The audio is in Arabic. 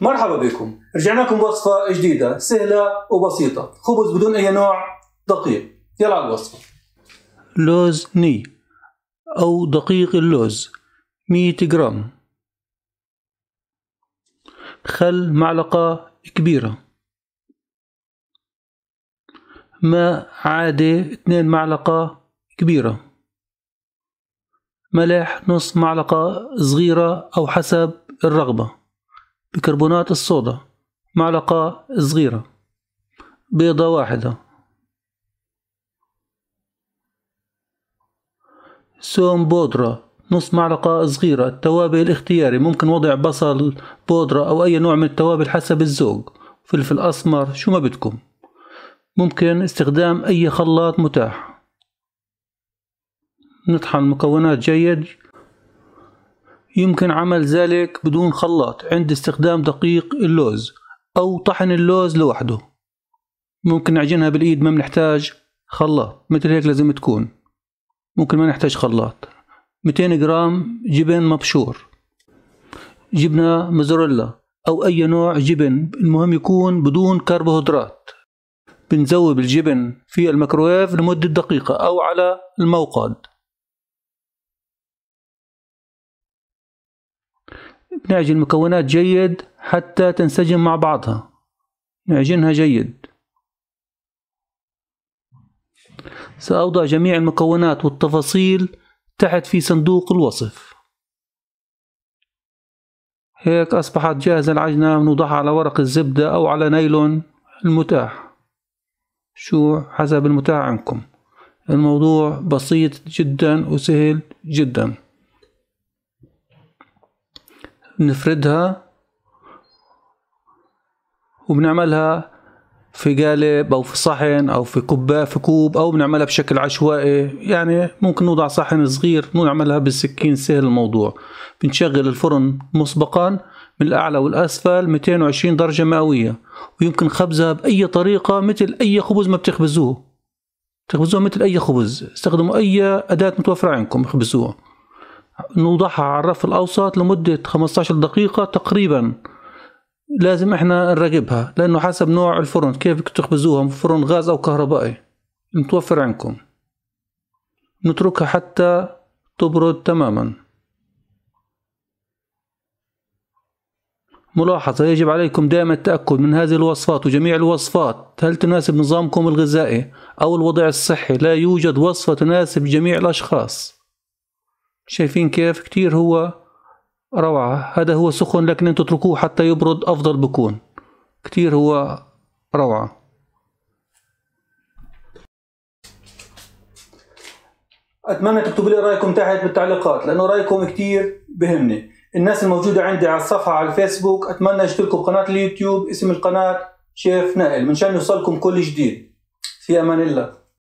مرحبا بكم رجعنا لكم بوصفة جديدة سهلة وبسيطة خبز بدون أي نوع دقيق يلا على الوصفة لوز ني أو دقيق اللوز 100 جرام خل معلقة كبيرة ماء عادي 2 معلقة كبيرة ملح نص معلقة صغيرة أو حسب الرغبة بكربونات الصودا معلقة صغيرة بيضة واحدة سوم بودرة نص معلقة صغيرة التوابل اختياري ممكن وضع بصل بودرة أو أي نوع من التوابل حسب الذوق فلفل أسمر شو ما بدكم ممكن استخدام أي خلاط متاح نطحن المكونات جيد يمكن عمل ذلك بدون خلاط عند استخدام دقيق اللوز أو طحن اللوز لوحده ممكن نعجنها بالإيد ما بنحتاج خلاط مثل هيك لازم تكون ممكن ما نحتاج خلاط 200 جرام جبن مبشور جبنة مزوريلا أو أي نوع جبن المهم يكون بدون كربوهيدرات بنذوب الجبن في الميكرويف لمدة دقيقة أو على الموقد نعجن المكونات جيد حتى تنسجم مع بعضها نعجنها جيد سأوضع جميع المكونات والتفاصيل تحت في صندوق الوصف هيك أصبحت جاهزة العجنة نوضعها على ورق الزبدة أو على نايلون المتاح شو حسب المتاح عندكم الموضوع بسيط جدا وسهل جدا بنفردها وبنعملها في قالب او في صحن او في كوبا في كوب او بنعملها بشكل عشوائي يعني ممكن نوضع صحن صغير نعملها بالسكين سهل الموضوع بنشغل الفرن مسبقا من الاعلى والاسفل 220 درجه مئويه ويمكن خبزها باي طريقه مثل اي خبز ما بتخبزوه تخبزوها مثل اي خبز استخدموا اي اداه متوفره عندكم خبزوها نوضعها على الرف الأوسط لمدة 15 دقيقة تقريبا لازم احنا نراقبها لأنه حسب نوع الفرن كيف تخبزوها فرن غاز أو كهربائي متوفر عندكم نتركها حتى تبرد تماما ملاحظة يجب عليكم دائما التأكد من هذه الوصفات وجميع الوصفات هل تناسب نظامكم الغذائي أو الوضع الصحي لا يوجد وصفة تناسب جميع الأشخاص شايفين كيف كتير هو روعة هذا هو سخن لكن انتو اتركوه حتى يبرد افضل بكون كتير هو روعة اتمنى تكتبوا لي رايكم تحت بالتعليقات لانه رايكم كتير بهمني الناس الموجودة عندي على الصفحة على الفيسبوك اتمنى اشتركوا بقناة اليوتيوب اسم القناة شيف نائل منشان يوصلكم كل جديد في امان الله